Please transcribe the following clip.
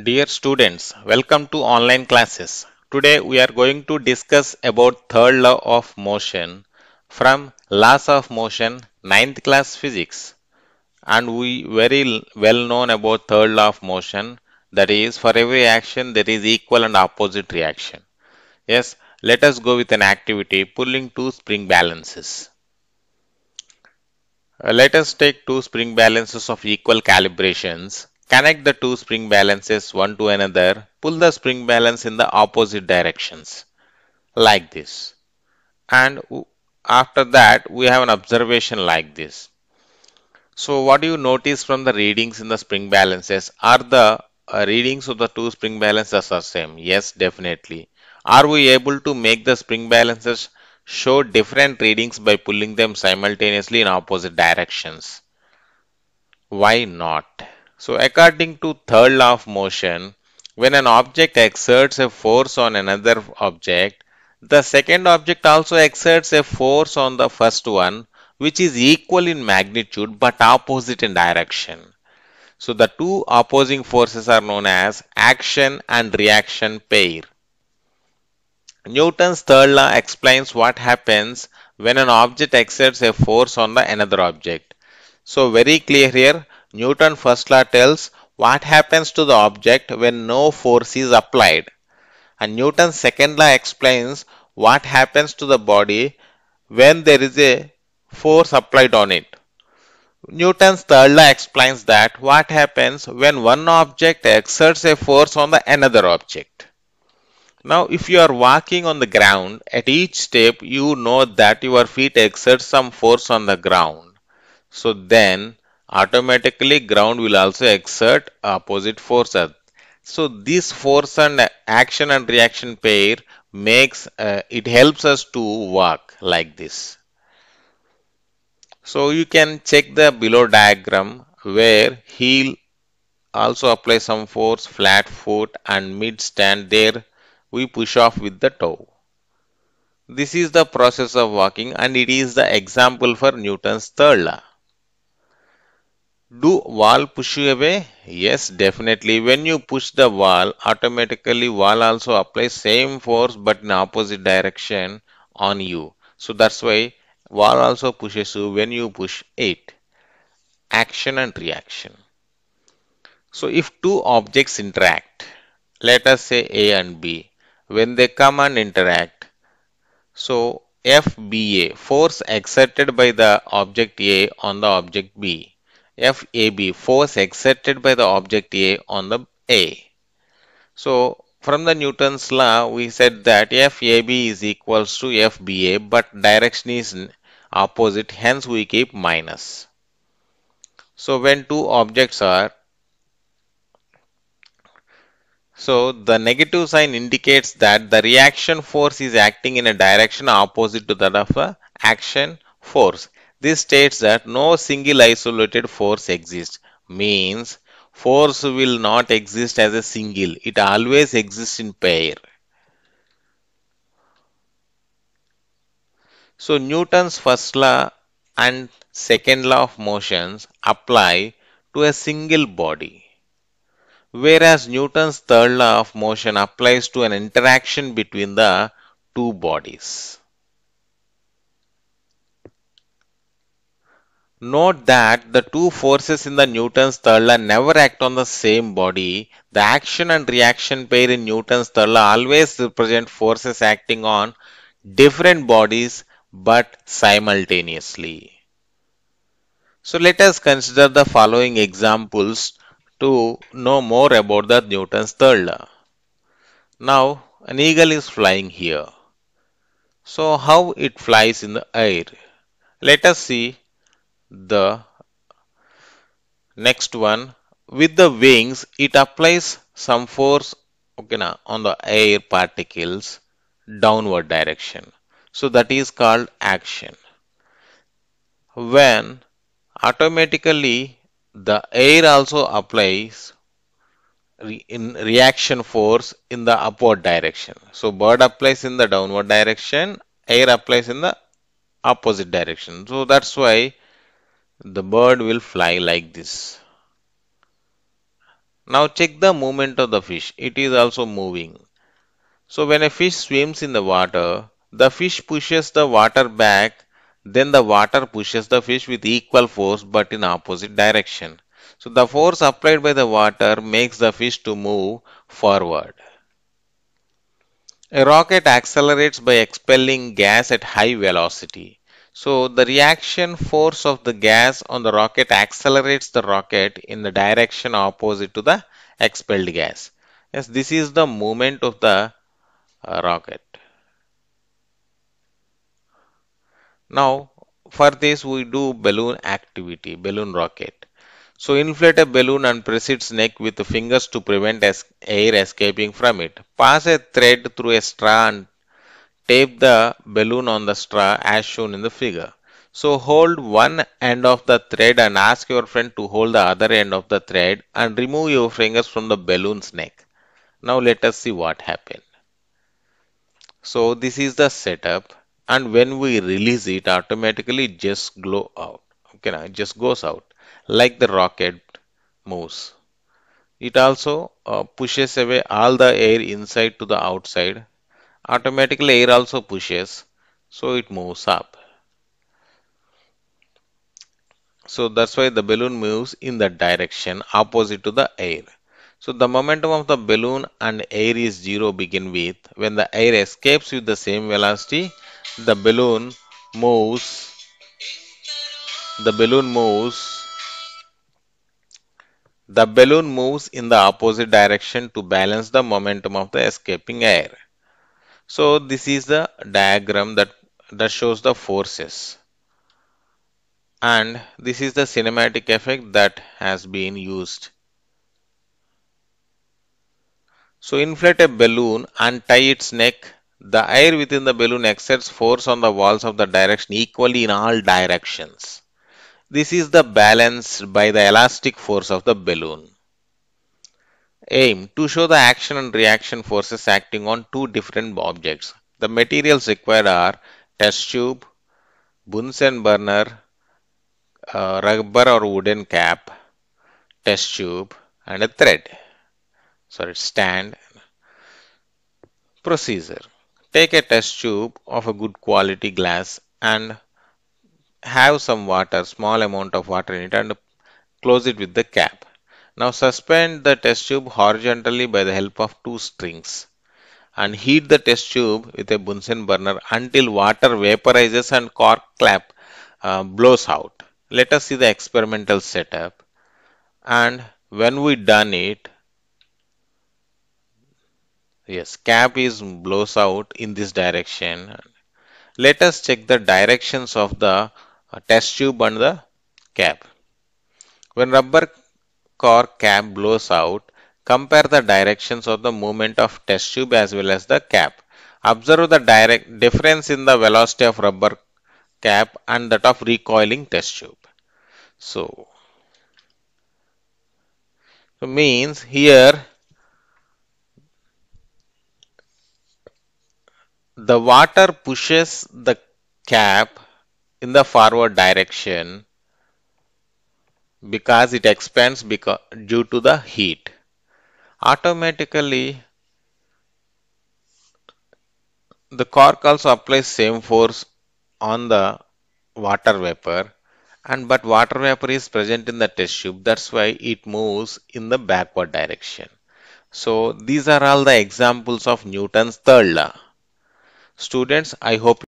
Dear students, welcome to online classes. Today we are going to discuss about third law of motion from laws of motion 9th class physics. And we very well known about third law of motion that is for every action there is equal and opposite reaction. Yes, let us go with an activity pulling two spring balances. Uh, let us take two spring balances of equal calibrations Connect the two spring balances one to another. Pull the spring balance in the opposite directions like this. And after that, we have an observation like this. So what do you notice from the readings in the spring balances? Are the uh, readings of the two spring balances are same? Yes, definitely. Are we able to make the spring balances show different readings by pulling them simultaneously in opposite directions? Why not? So according to third law of motion, when an object exerts a force on another object, the second object also exerts a force on the first one which is equal in magnitude but opposite in direction. So the two opposing forces are known as action and reaction pair. Newton's third law explains what happens when an object exerts a force on the another object. So very clear here Newton first law tells what happens to the object when no force is applied. And Newton's second law explains what happens to the body when there is a force applied on it. Newton's third law explains that what happens when one object exerts a force on the another object. Now if you are walking on the ground at each step you know that your feet exert some force on the ground. So then automatically ground will also exert opposite force. So this force and action and reaction pair makes uh, it helps us to walk like this. So you can check the below diagram where heel also apply some force flat foot and mid stand there we push off with the toe. This is the process of walking and it is the example for Newton's third law do wall push you away yes definitely when you push the wall automatically wall also applies same force but in opposite direction on you so that's why wall also pushes you when you push it action and reaction so if two objects interact let us say a and b when they come and interact so fba force exerted by the object a on the object b FAB force exerted by the object A on the A. So from the Newton's law we said that FAB is equals to FBA but direction is opposite hence we keep minus. So when two objects are so the negative sign indicates that the reaction force is acting in a direction opposite to that of a action force. This states that no single isolated force exists, means force will not exist as a single. It always exists in pair. So Newton's first law and second law of motions apply to a single body. Whereas Newton's third law of motion applies to an interaction between the two bodies. Note that the two forces in the Newton's third law never act on the same body. The action and reaction pair in Newton's third law always represent forces acting on different bodies but simultaneously. So let us consider the following examples to know more about the Newton's third law. Now an eagle is flying here. So how it flies in the air? Let us see the next one with the wings it applies some force okay now on the air particles downward direction so that is called action when automatically the air also applies in reaction force in the upward direction so bird applies in the downward direction air applies in the opposite direction so that's why the bird will fly like this. Now check the movement of the fish. It is also moving. So when a fish swims in the water, the fish pushes the water back, then the water pushes the fish with equal force but in opposite direction. So the force applied by the water makes the fish to move forward. A rocket accelerates by expelling gas at high velocity. So the reaction force of the gas on the rocket accelerates the rocket in the direction opposite to the expelled gas. Yes, this is the movement of the uh, rocket. Now for this we do balloon activity, balloon rocket. So inflate a balloon and press its neck with fingers to prevent air escaping from it. Pass a thread through a straw and Tape the balloon on the straw as shown in the figure. So hold one end of the thread and ask your friend to hold the other end of the thread and remove your fingers from the balloon's neck. Now let us see what happened. So this is the setup and when we release it automatically just glow out. Okay, now it just goes out like the rocket moves. It also uh, pushes away all the air inside to the outside automatically air also pushes so it moves up so that's why the balloon moves in that direction opposite to the air so the momentum of the balloon and air is zero begin with when the air escapes with the same velocity the balloon moves the balloon moves the balloon moves in the opposite direction to balance the momentum of the escaping air. So this is the diagram that, that shows the forces. And this is the cinematic effect that has been used. So inflate a balloon and tie its neck. The air within the balloon exerts force on the walls of the direction equally in all directions. This is the balance by the elastic force of the balloon aim to show the action and reaction forces acting on two different objects. The materials required are test tube, Bunsen burner, uh, rubber or wooden cap, test tube and a thread. Sorry, stand. Procedure. Take a test tube of a good quality glass and have some water, small amount of water in it and close it with the cap now suspend the test tube horizontally by the help of two strings and heat the test tube with a Bunsen burner until water vaporizes and cork clap uh, blows out. Let us see the experimental setup and when we done it yes cap is blows out in this direction let us check the directions of the uh, test tube and the cap when rubber or cap blows out, compare the directions of the movement of test tube as well as the cap. Observe the direct difference in the velocity of rubber cap and that of recoiling test tube. So, so means here the water pushes the cap in the forward direction because it expands because due to the heat automatically the cork also applies same force on the water vapor and but water vapor is present in the test tube that's why it moves in the backward direction so these are all the examples of newton's third law students i hope